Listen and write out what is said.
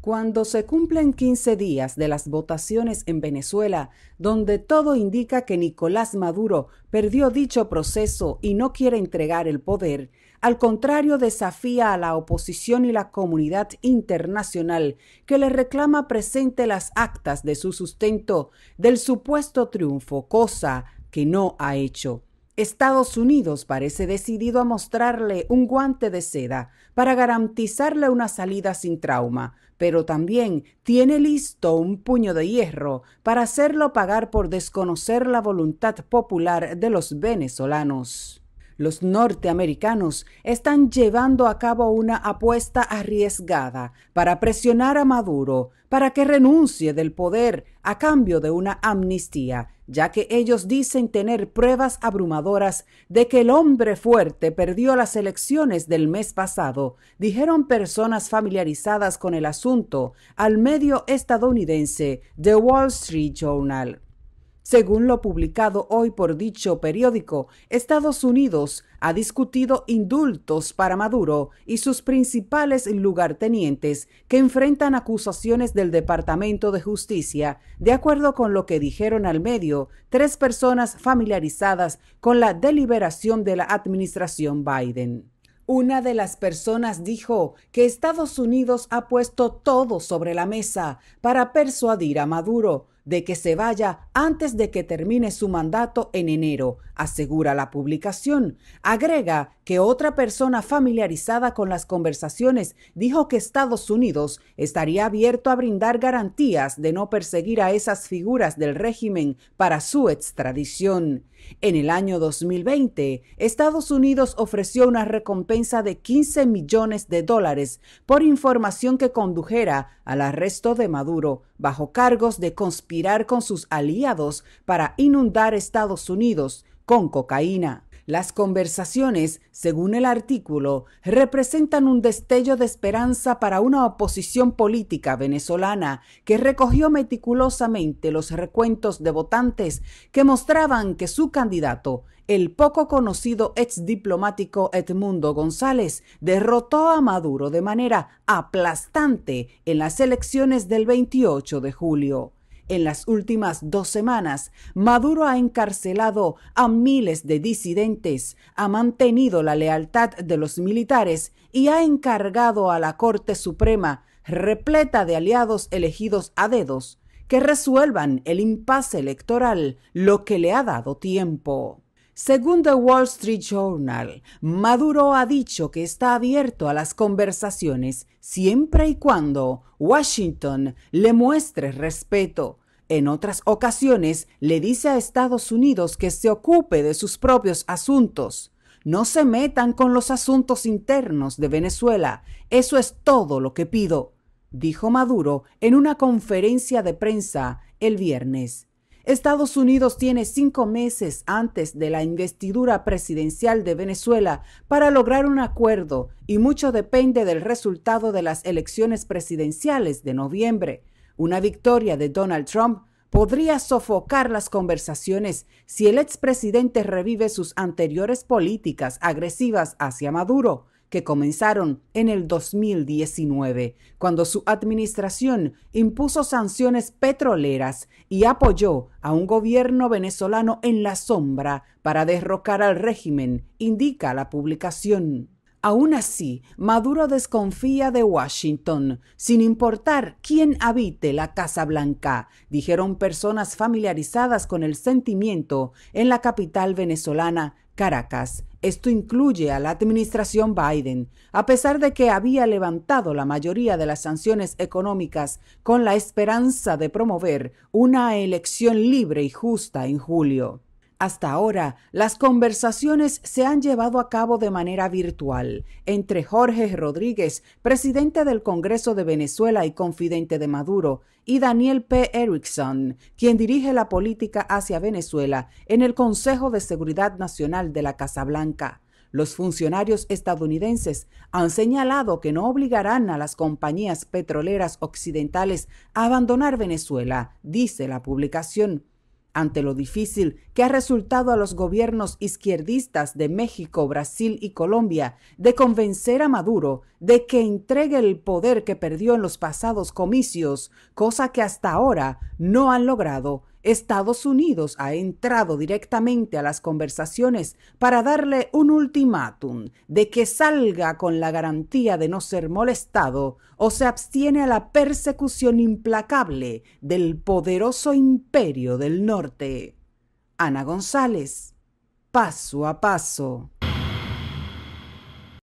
Cuando se cumplen 15 días de las votaciones en Venezuela, donde todo indica que Nicolás Maduro perdió dicho proceso y no quiere entregar el poder, al contrario desafía a la oposición y la comunidad internacional que le reclama presente las actas de su sustento del supuesto triunfo, cosa que no ha hecho. Estados Unidos parece decidido a mostrarle un guante de seda para garantizarle una salida sin trauma, pero también tiene listo un puño de hierro para hacerlo pagar por desconocer la voluntad popular de los venezolanos. Los norteamericanos están llevando a cabo una apuesta arriesgada para presionar a Maduro para que renuncie del poder a cambio de una amnistía, ya que ellos dicen tener pruebas abrumadoras de que el hombre fuerte perdió las elecciones del mes pasado, dijeron personas familiarizadas con el asunto al medio estadounidense The Wall Street Journal. Según lo publicado hoy por dicho periódico, Estados Unidos ha discutido indultos para Maduro y sus principales lugartenientes que enfrentan acusaciones del Departamento de Justicia. De acuerdo con lo que dijeron al medio tres personas familiarizadas con la deliberación de la administración Biden. Una de las personas dijo que Estados Unidos ha puesto todo sobre la mesa para persuadir a Maduro de que se vaya antes de que termine su mandato en enero, asegura la publicación. Agrega que otra persona familiarizada con las conversaciones dijo que Estados Unidos estaría abierto a brindar garantías de no perseguir a esas figuras del régimen para su extradición. En el año 2020, Estados Unidos ofreció una recompensa de 15 millones de dólares por información que condujera al arresto de Maduro bajo cargos de conspiración con sus aliados para inundar Estados Unidos con cocaína. Las conversaciones, según el artículo, representan un destello de esperanza para una oposición política venezolana que recogió meticulosamente los recuentos de votantes que mostraban que su candidato, el poco conocido ex diplomático Edmundo González, derrotó a Maduro de manera aplastante en las elecciones del 28 de julio. En las últimas dos semanas, Maduro ha encarcelado a miles de disidentes, ha mantenido la lealtad de los militares y ha encargado a la Corte Suprema, repleta de aliados elegidos a dedos, que resuelvan el impasse electoral, lo que le ha dado tiempo. Según The Wall Street Journal, Maduro ha dicho que está abierto a las conversaciones siempre y cuando Washington le muestre respeto en otras ocasiones le dice a Estados Unidos que se ocupe de sus propios asuntos. No se metan con los asuntos internos de Venezuela. Eso es todo lo que pido, dijo Maduro en una conferencia de prensa el viernes. Estados Unidos tiene cinco meses antes de la investidura presidencial de Venezuela para lograr un acuerdo y mucho depende del resultado de las elecciones presidenciales de noviembre. Una victoria de Donald Trump podría sofocar las conversaciones si el expresidente revive sus anteriores políticas agresivas hacia Maduro, que comenzaron en el 2019, cuando su administración impuso sanciones petroleras y apoyó a un gobierno venezolano en la sombra para derrocar al régimen, indica la publicación. Aún así, Maduro desconfía de Washington, sin importar quién habite la Casa Blanca, dijeron personas familiarizadas con el sentimiento en la capital venezolana, Caracas. Esto incluye a la administración Biden, a pesar de que había levantado la mayoría de las sanciones económicas con la esperanza de promover una elección libre y justa en julio. Hasta ahora, las conversaciones se han llevado a cabo de manera virtual entre Jorge Rodríguez, presidente del Congreso de Venezuela y confidente de Maduro, y Daniel P. Erickson, quien dirige la política hacia Venezuela en el Consejo de Seguridad Nacional de la Casa Blanca. Los funcionarios estadounidenses han señalado que no obligarán a las compañías petroleras occidentales a abandonar Venezuela, dice la publicación ante lo difícil que ha resultado a los gobiernos izquierdistas de México, Brasil y Colombia de convencer a Maduro de que entregue el poder que perdió en los pasados comicios, cosa que hasta ahora no han logrado, Estados Unidos ha entrado directamente a las conversaciones para darle un ultimátum de que salga con la garantía de no ser molestado o se abstiene a la persecución implacable del poderoso imperio del norte. Ana González, paso a paso.